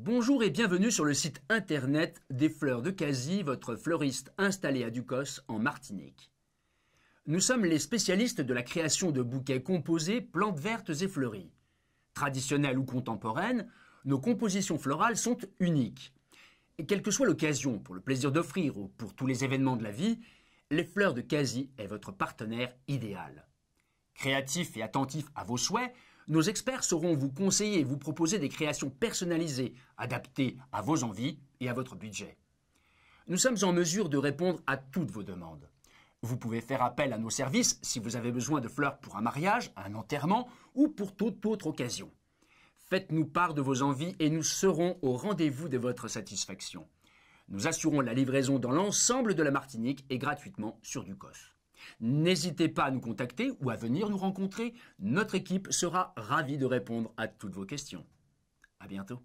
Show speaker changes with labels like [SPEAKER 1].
[SPEAKER 1] Bonjour et bienvenue sur le site internet des fleurs de Casi, votre fleuriste installé à Ducos en Martinique. Nous sommes les spécialistes de la création de bouquets composés, plantes vertes et fleuries. Traditionnelles ou contemporaines, nos compositions florales sont uniques. Et quelle que soit l'occasion, pour le plaisir d'offrir ou pour tous les événements de la vie, les fleurs de Casi est votre partenaire idéal. Créatif et attentif à vos souhaits, nos experts sauront vous conseiller et vous proposer des créations personnalisées, adaptées à vos envies et à votre budget. Nous sommes en mesure de répondre à toutes vos demandes. Vous pouvez faire appel à nos services si vous avez besoin de fleurs pour un mariage, un enterrement ou pour toute autre occasion. Faites-nous part de vos envies et nous serons au rendez-vous de votre satisfaction. Nous assurons la livraison dans l'ensemble de la Martinique et gratuitement sur Ducos. N'hésitez pas à nous contacter ou à venir nous rencontrer. Notre équipe sera ravie de répondre à toutes vos questions. À bientôt.